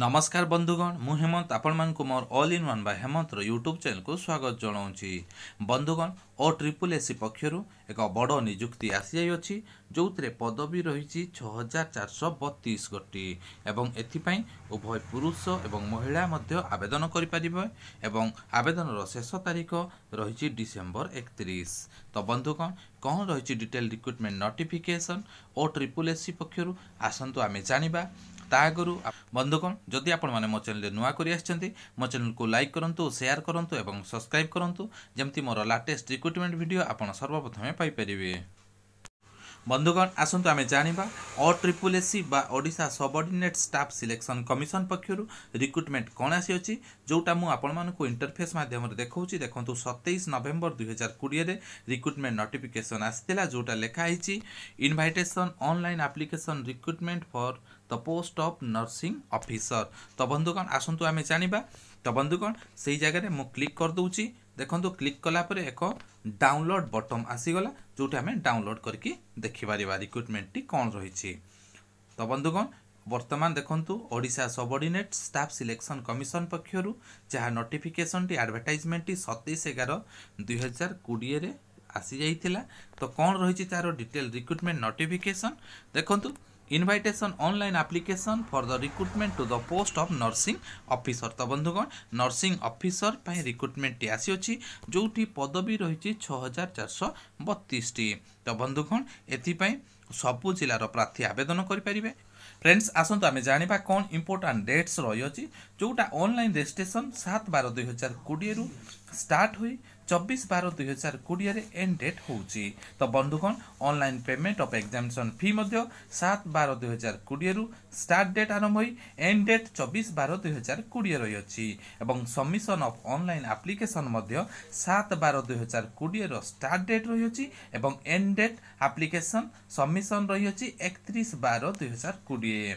ନମସ୍କାର ବନ୍ଧୁଗଣ ମୁଁ ହେମନ୍ତ ଆପଣମାନଙ୍କୁ ମୋର ଅଲ୍ ଇନ୍ ୱାନ୍ ବା ହେମନ୍ତର ୟୁଟ୍ୟୁବ୍ ଚ୍ୟାନେଲକୁ ସ୍ୱାଗତ ଜଣାଉଛି ବନ୍ଧୁଗଣ ଓ ଟ୍ରିପୁଲ୍ ଏସ୍ସି ପକ୍ଷରୁ ଏକ ବଡ଼ ନିଯୁକ୍ତି ଆସିଯାଇଅଛି ଯେଉଁଥିରେ ପଦବୀ ରହିଛି ଛଅ ହଜାର ଚାରିଶହ ବତିଶ ଗୋଟି ଏବଂ ଏଥିପାଇଁ ଉଭୟ ପୁରୁଷ ଏବଂ ମହିଳା ମଧ୍ୟ ଆବେଦନ କରିପାରିବେ ଏବଂ ଆବେଦନର ଶେଷ ତାରିଖ ରହିଛି ଡିସେମ୍ବର ଏକତିରିଶ ତ ବନ୍ଧୁଗଣ କ'ଣ ରହିଛି detail recruitment notification O triple S C ପକ୍ଷରୁ ଆସନ୍ତୁ ଆମେ ଜାଣିବା ତା ଆଗରୁ ବନ୍ଧୁଗଣ ଯଦି ଆପଣମାନେ ମୋ ଚ୍ୟାନେଲରେ ନୂଆ କରି ଆସିଛନ୍ତି ମୋ ଚ୍ୟାନେଲକୁ ଲାଇକ୍ କରନ୍ତୁ ସେୟାର କରନ୍ତୁ ଏବଂ ସବସ୍କ୍ରାଇବ୍ କରନ୍ତୁ ଯେମିତି ମୋର ଲାଟେଷ୍ଟ ରିକ୍ରୁଟମେଣ୍ଟ ଭିଡ଼ିଓ ଆପଣ ସର୍ବପ୍ରଥମେ ପାଇପାରିବେ বন্ধুগণ আসন্তু আমি জাঁয়া অট্রিপুলেসি বা Odisha subordinate staff selection commission পক্ষর রিক্রুটমেন্ট কণ আসিছি যেটা মু আপনার ইন্টরফেস মাধ্যমে দেখছি দেখুন সতেইশ নভেম্বর দুই হাজার কোড়িয়ে রিক্রুটমেন্ট নোটিফিকেসন আসছিলা যেটা লেখা হয়েছি invitation online application recruitment for the post of nursing officer त बन्धुगण आसन्तु आमे जाँदा त बन्धुगण सही जग्गा म क्लिक गरिदेउँछु দেখন্তু କ୍ଲିକ୍ କଲା ପରେ ଏକ ଡାଉନଲୋଡ଼ ବଟମ୍ ଆସିଗଲା ଯେଉଁଠି ଆମେ ଡାଉନଲୋଡ଼ କରିକି ଦେଖିପାରିବା ରିକ୍ରୁଟମେଣ୍ଟଟି କ'ଣ ରହିଛି ତ ବନ୍ଧୁଗଣ ବର୍ତ୍ତମାନ ଦେଖନ୍ତୁ Odisha subordinate staff selection commission ପକ୍ଷରୁ ଯାହା ନୋଟିଫିକେସନଟି ଆଡ଼ଭର୍ଟାଇଜମେଣ୍ଟଟି ସତେଇଶ ଏଗାର ଦୁଇହଜାର କୋଡ଼ିଏରେ ଆସିଯାଇଥିଲା ତ କ'ଣ ରହିଛି ତା'ର ଡିଟେଲ୍ ରିକ୍ରୁଟମେଣ୍ଟ ନୋଟିଫିକେସନ୍ ଦେଖନ୍ତୁ invitation online application for the recruitment to the post of nursing officer ତ ବନ୍ଧୁଗଣ ନର୍ସିଂ ଅଫିସର ପାଇଁ ରିକ୍ରୁଟମେଣ୍ଟଟି ଆସିଅଛି ଯେଉଁଠି ପଦବୀ ରହିଛି ଛଅ ହଜାର ଚାରିଶହ ବତିଶଟି ତ ବନ୍ଧୁଗଣ ଏଥିପାଇଁ ସବୁ ଜିଲ୍ଲାର ପ୍ରାର୍ଥୀ ଆବେଦନ କରିପାରିବେ ফ্রেন্ডস আসন্তু আমি জাঁয়া কোণ ইম্পর্টাট ডেটস রয়েছে যেটা অনলাইন রেজিষ্ট্রেসন সাত বার দুই হাজার কোড়িয়ে স্টার্ট হয়ে চব্বিশ বার দুই ହଜାର କୋଡ଼ିଏରେ ଏଣ୍ଡ ଡେଟ୍ ହେଉଛି ତ ବନ୍ଧୁଗଣ online payment of examination fee ମଧ୍ୟ ସାତ ବାର ଦୁଇ ହଜାର କୋଡ଼ିଏରୁ ଷ୍ଟାର୍ଟ ଡେଟ୍ ଆରମ୍ଭ ହୋଇ ଏଣ୍ଡ ଡେଟ୍ ଚବିଶ ବାର ଦୁଇ ହଜାର କୋଡ଼ିଏ ରହିଅଛି ଏବଂ ସବମିସନ୍ ଅଫ୍ ଅନଲାଇନ୍ ଆପ୍ଲିକେସନ୍ ମଧ୍ୟ ସାତ ବାର ଦୁଇ ହଜାର କୋଡ଼ିଏର ଷ୍ଟାର୍ଟ ଡେଟ୍ ରହିଅଛି ଏବଂ ଏଣ୍ଡ ଡେଟ୍ ଆପ୍ଲିକେସନ୍ ସବମିସନ୍ ରହିଅଛି ଏକତିରିଶ ବାର ଦୁଇ ହଜାର କୋଡ଼ିଏ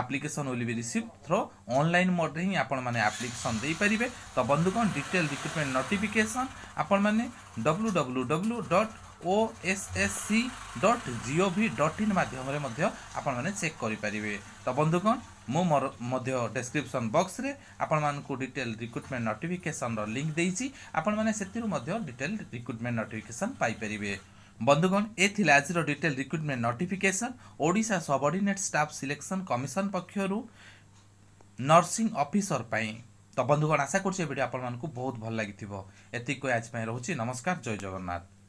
application will be received through online ମୋଡ଼୍ରେ ହିଁ ଆପଣମାନେ ଆପ୍ଲିକେସନ୍ ଦେଇପାରିବେ ତ ବନ୍ଧୁଗଣ ଡିଟେଲ୍ ରିକ୍ରୁଟମେଣ୍ଟ ନୋଟିଫିକେସନ୍ ଆପଣମାନେ W W W dot O S S C dot G O V dot in ମାଧ୍ୟମରେ ମଧ୍ୟ ଆପଣମାନେ ଚେକ୍ କରିପାରିବେ ତ ବନ୍ଧୁଗଣ ମୁଁ ମୋର ମଧ୍ୟ ଡେସ୍କ୍ରିପସନ୍ ବକ୍ସରେ ଆପଣମାନଙ୍କୁ ଡିଟେଲ୍ ରିକ୍ରୁଟମେଣ୍ଟ ନୋଟିଫିକେସନ୍ର ଲିଙ୍କ୍ ଦେଇଛି ଆପଣମାନେ ସେଥିରୁ ମଧ୍ୟ ଡିଟେଲ୍ ରିକ୍ରୁଟମେଣ୍ଟ ନୋଟିଫିକେସନ୍ ପାଇପାରିବେ বন্ধুগণ এ লা আজ detail recruitment notification Odisha subordinate staff selection commission পক্ষ নর্সিং অফিসর পাই তো বন্ধুগণ আশা করছি ভিডিও আপনার বহুত ভাল লাগি এত আজ রয়েছে নমস্কার জয় জগন্নাথ